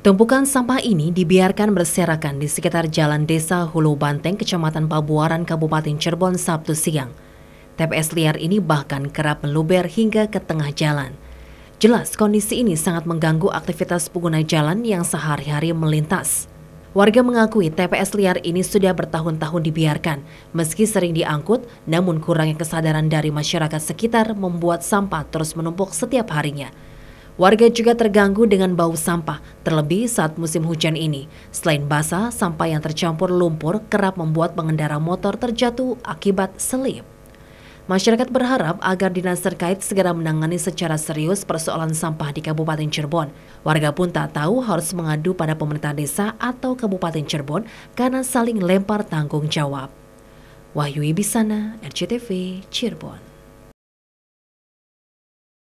Tumpukan sampah ini dibiarkan berserakan di sekitar jalan desa Hulu Banteng, Kecamatan Pabuaran, Kabupaten Cirebon, Sabtu siang. TPS liar ini bahkan kerap meluber hingga ke tengah jalan. Jelas kondisi ini sangat mengganggu aktivitas pengguna jalan yang sehari-hari melintas. Warga mengakui TPS liar ini sudah bertahun-tahun dibiarkan, meski sering diangkut, namun kurangnya kesadaran dari masyarakat sekitar membuat sampah terus menumpuk setiap harinya. Warga juga terganggu dengan bau sampah, terlebih saat musim hujan ini. Selain basah, sampah yang tercampur lumpur kerap membuat pengendara motor terjatuh akibat selip. Masyarakat berharap agar dinas terkait segera menangani secara serius persoalan sampah di Kabupaten Cirebon. Warga pun tak tahu harus mengadu pada pemerintah desa atau Kabupaten Cirebon karena saling lempar tanggung jawab. Wahyu Ibisana, RCTV, Cirebon.